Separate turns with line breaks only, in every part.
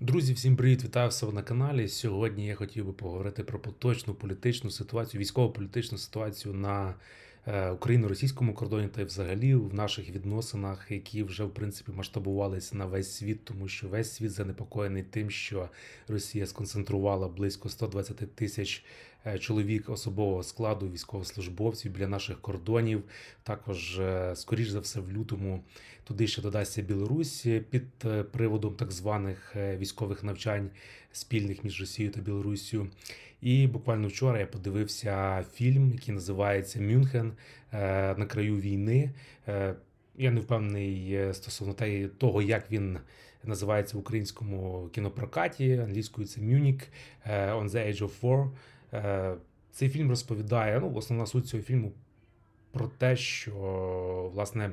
Друзі, всім привіт! Вітаю себе на каналі. Сьогодні я хотів би поговорити про поточну політичну ситуацію, військово-політичну ситуацію на Е, україно-російському кордоні, та й взагалі в наших відносинах, які вже в принципі масштабувалися на весь світ, тому що весь світ занепокоєний тим, що Росія сконцентрувала близько 120 тисяч. Е, чоловік особового складу військовослужбовців біля наших кордонів, також е, скоріш за все в лютому туди ще додасться Білорусь під приводом так званих військових навчань спільних між Росією та Білоруссю. І буквально вчора я подивився фільм, який називається Мюнхен е, на краю війни. Е, я не впевнений е, стосовно того, як він називається в українському кінопрокаті. Англійською це Мюнік. on the Age of War. Цей фільм розповідає. Ну, основна суть цього фільму про те, що власне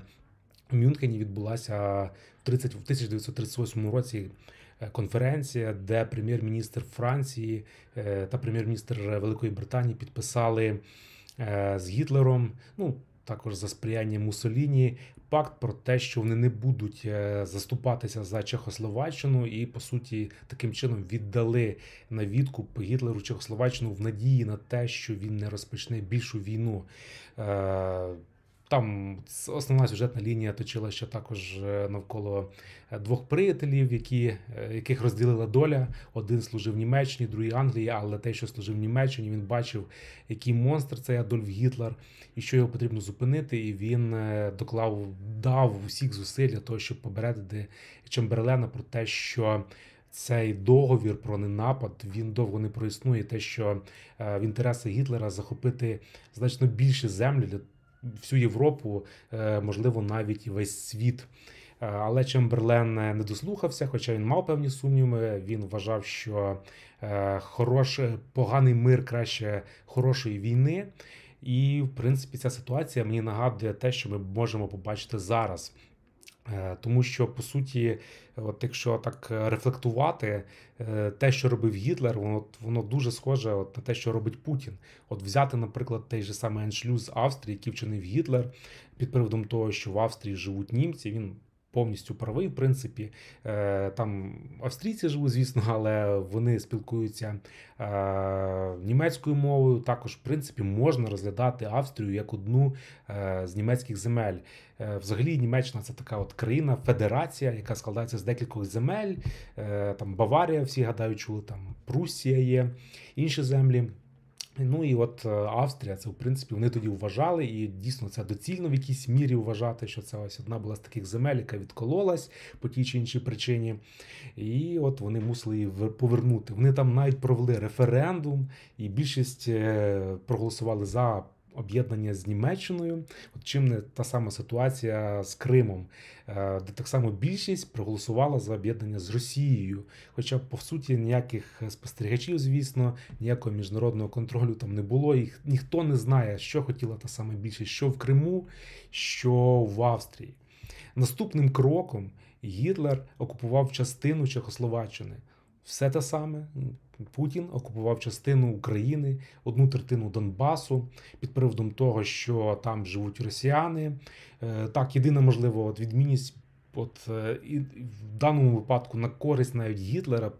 в Мюнхені відбулася в 1938 році Е, конференція, де прем'єр-міністр Франції е, та прем'єр-міністр Великої Британії підписали е, з Гітлером. Ну також за сприяння Мусоліні, пакт про те, що вони не будуть заступатися за Чехословаччину, і по суті таким чином віддали на відкуп Гітлеру Чехословаччину в надії на те, що він не розпочне більшу війну. Там основна сюжетна лінія точила ще також е, навколо е, двох приятелів, які, е, яких розділила доля. Один служив Німеччині, другий Англії, але те, що служив в Німеччині, він бачив, який монстр це Адольф Гітлер, і що його потрібно зупинити. І він доклав, дав усіх зусиль для того, щоб побередити Чемберлена про те, що. Цей договір про ненапад він довго не проіснує. Те, що в інтересах Гітлера захопити значно більше землі для всю Європу, е, можливо, навіть і весь світ. Е, але Чемберлен не дослухався, хоча він мав певні сумніви. Він вважав, що е, хорош, поганий мир краще хорошої війни. І, в принципі, ця ситуація мені нагадує те, що ми можемо побачити зараз. Е, тому що по суті, от якщо так е, рефлектувати, е, те, що робив Гітлер, воно воно дуже схоже от на те, що робить Путін. От взяти, наприклад, той же самий аншлюз Австрії, який вчинив Гітлер під приводом того, що в Австрії живуть німці, він повністю правий. В принципі, е, там австрійці живуть, звісно, але вони спілкуються е, німецькою мовою. Також, в принципі, можна розглядати Австрію як одну е, з німецьких земель. Взагалі, Німеччина це така от країна, федерація, яка складається з декількох земель. Там Баварія, всі гадають, чули там Прусія є, інші землі. Ну і от е, Австрія, це в принципі вони тоді вважали, і дійсно це доцільно в якійсь мірі вважати, що це ось одна була з таких земель, яка відкололась по тій чи іншій причині. І от вони мусили її повернути. Вони там навіть провели референдум, і більшість е, проголосували за об'єднання з Німеччиною. От Чим не та сама ситуація з Кримом, е, де так само більшість проголосувала за об'єднання з Росією. Хоча, по суті, ніяких спостерігачів, звісно, ніякого міжнародного контролю там не було. Їх ніхто не знає, що хотіла та сама більшість, що в Криму, що в Австрії. Наступним кроком Гітлер окупував частину Чехословаччини все те саме. Путін окупував частину України, одну третину Донбасу під приводом того, що там живуть росіяни. Е, так, єдина можливо, от відмінність, от е, і в даному випадку на користь навіть Гітлера.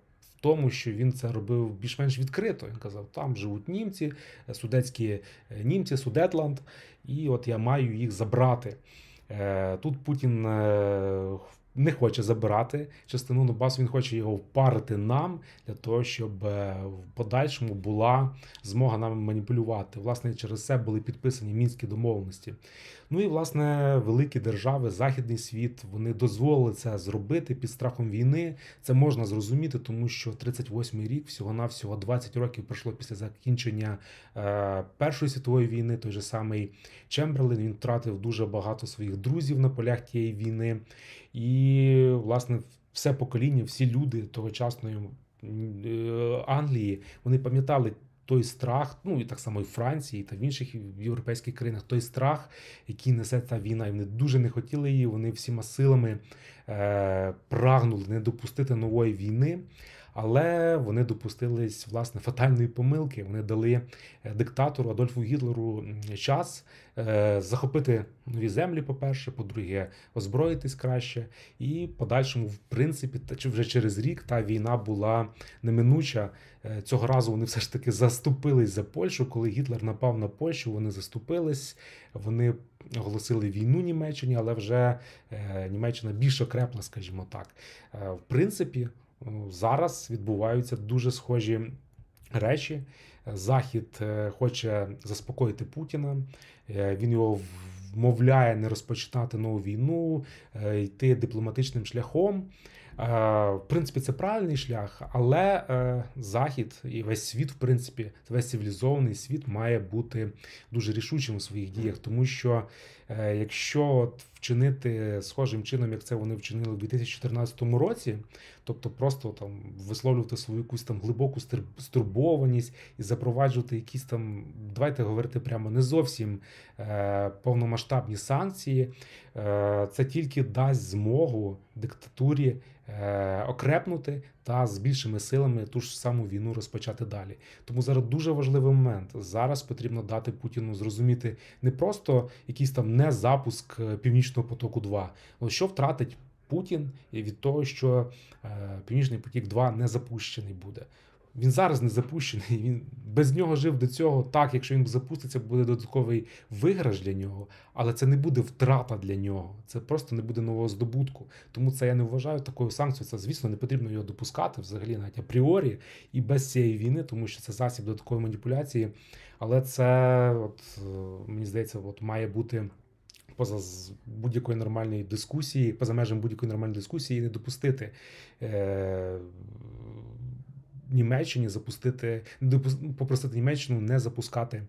Тому що він це робив більш-менш відкрито. Він казав, там живуть німці, е, судецькі німці, Судетланд, і от я маю їх забрати. Тут Путін не хоче забирати частину Донбасу, він хоче його впарити нам для того, щоб е, в подальшому була змога нами маніпулювати. Власне, через це були підписані мінські домовленості. Ну і власне великі держави, західний світ, вони дозволили це зробити під страхом війни. Це можна зрозуміти, тому що 38-й рік всього-навсього 20 років пройшло після закінчення е, Першої світової війни. Той же самий Чемберлин він втратив дуже багато своїх друзів на полях тієї війни і. І, власне, все покоління, всі люди тогочасної е, Англії, вони пам'ятали. Той страх, ну і так само і Франції, та в інших європейських країнах, той страх, який несе та війна, і вони дуже не хотіли її. Вони всіма силами Е, прагнули не допустити нової війни. Але вони допустились власне фатальної помилки. Вони дали е, диктатору Адольфу Гітлеру час е, захопити нові землі. По перше, по-друге, озброїтись краще, і подальшому, в принципі, та вже через рік та війна була неминуча. Цього разу вони все ж таки заступились за Польщу. Коли Гітлер напав на Польщу, вони заступились. Вони оголосили війну Німеччині, але вже Німеччина більш крепла, скажімо так. Е, в принципі, е, зараз відбуваються дуже схожі речі. Захід е, хоче заспокоїти Путіна, він його вмовляє не розпочинати нову війну, йти дипломатичним шляхом. Е, в принципі, це правильний шлях, але е, захід і весь світ, в принципі, весь цивілізований світ має бути дуже рішучим у своїх діях, тому що е, якщо вчинити схожим чином, як це вони вчинили в 2014 році, тобто просто там висловлювати свою якусь там глибоку стурбованість і запроваджувати якісь там, давайте говорити прямо не зовсім е, повномасштабні санкції, е, це тільки дасть змогу диктатурі е, окрепнути та з більшими силами ту ж саму війну розпочати далі. Тому зараз дуже важливий момент. Зараз потрібно дати Путіну зрозуміти не просто якийсь там не запуск е, північного потоку. 2 що втратить Путін від того, що е, Північний потік 2 не запущений буде. Він зараз не запущений. Він без нього жив до цього. Так, якщо він запуститься, буде додатковий виграш для нього, але це не буде втрата для нього. Це просто не буде нового здобутку. Тому це я не вважаю такою санкцією. Це звісно не потрібно його допускати взагалі, навіть апріорі і без цієї війни, тому що це засіб додаткової маніпуляції. Але це, от е, мені здається, от має бути поза будь-якої нормальної дискусії, поза межами будь-якої нормальної дискусії, не допустити е, Німеччині запустити, попросити Німеччину не запускати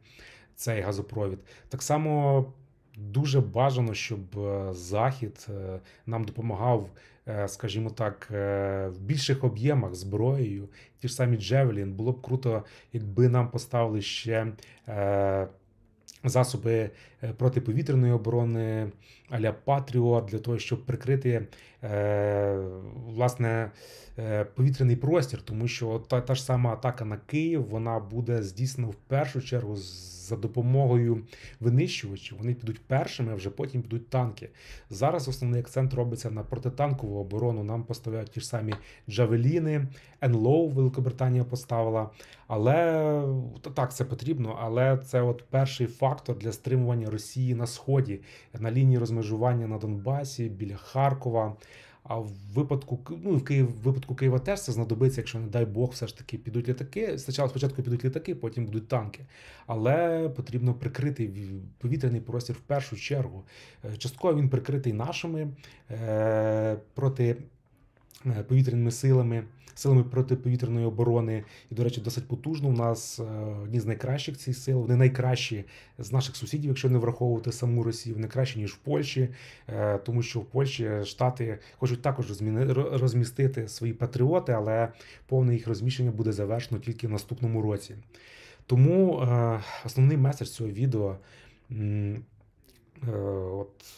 цей газопровід. Так само. Дуже бажано, щоб е, Захід е, нам допомагав, е, скажімо так, в більших об'ємах зброєю. Ті ж самі Джевелін було б круто, якби нам поставили ще засоби е, протиповітряної оборони, аля Патріот, для того, щоб прикрити е, власне е, повітряний простір, тому що та, та ж сама атака на Київ вона буде здійснена в першу чергу за допомогою винищувачів. Вони підуть першими, а вже потім підуть танки. Зараз основний акцент робиться на протитанкову оборону. Нам поставляють ті ж самі Джавеліни, НЛО, Великобританія поставила. Але так це потрібно, але це от перший факт фактор для стримування Росії на сході на лінії розмежування на Донбасі біля Харкова. А в випадку ну в Київ в випадку Києва теж це знадобиться, якщо не дай Бог, все ж таки підуть літаки. Спочатку спочатку підуть літаки, потім будуть танки. Але потрібно прикрити повітряний простір в першу чергу. Е, частково він прикритий нашими е, проти Е, повітряними силами, силами протиповітряної оборони. І, до речі, досить потужно. У нас е, одні з найкращих цих сил, вони найкращі з наших сусідів, якщо не враховувати саму Росію, вони кращі, ніж в Польщі, е, тому що в Польщі Штати хочуть також розмістити свої патріоти, але повне їх розміщення буде завершено тільки в наступному році. Тому основний меседж цього відео. От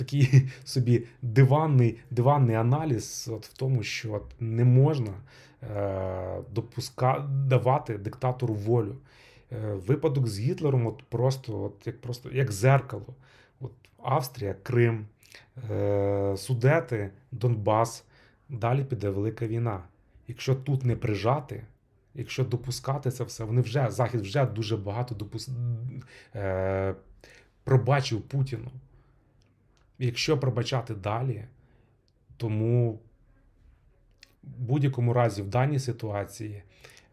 такий собі диванний диванний аналіз от в тому, що от не можна е, допуска, давати диктатору волю. Е, Випадок з Гітлером, от просто от як просто як зеркало. От Австрія, Крим, е, Судети, Донбас. Далі піде велика війна. Якщо тут не прижати, якщо допускати це все, вони вже Захід вже дуже багато допус... е, пробачив Путіну якщо пробачати далі, тому в будь-якому разі в даній ситуації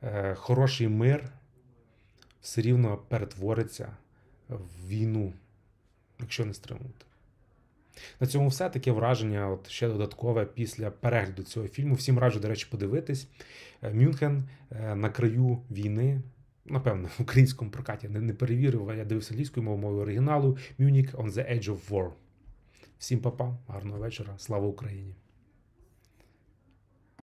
е, хороший мир все рівно перетвориться в війну, якщо не стримувати. На цьому все таке враження, от ще додаткове після перегляду цього фільму. Всім раджу, до речі, подивитись. Е, Мюнхен е, на краю війни, напевно, в українському прокаті не перевірив, я дивився англійською мовою оригіналу Мюнік on the Edge of War. Всім папа, па гарного вечора. Слава Україні!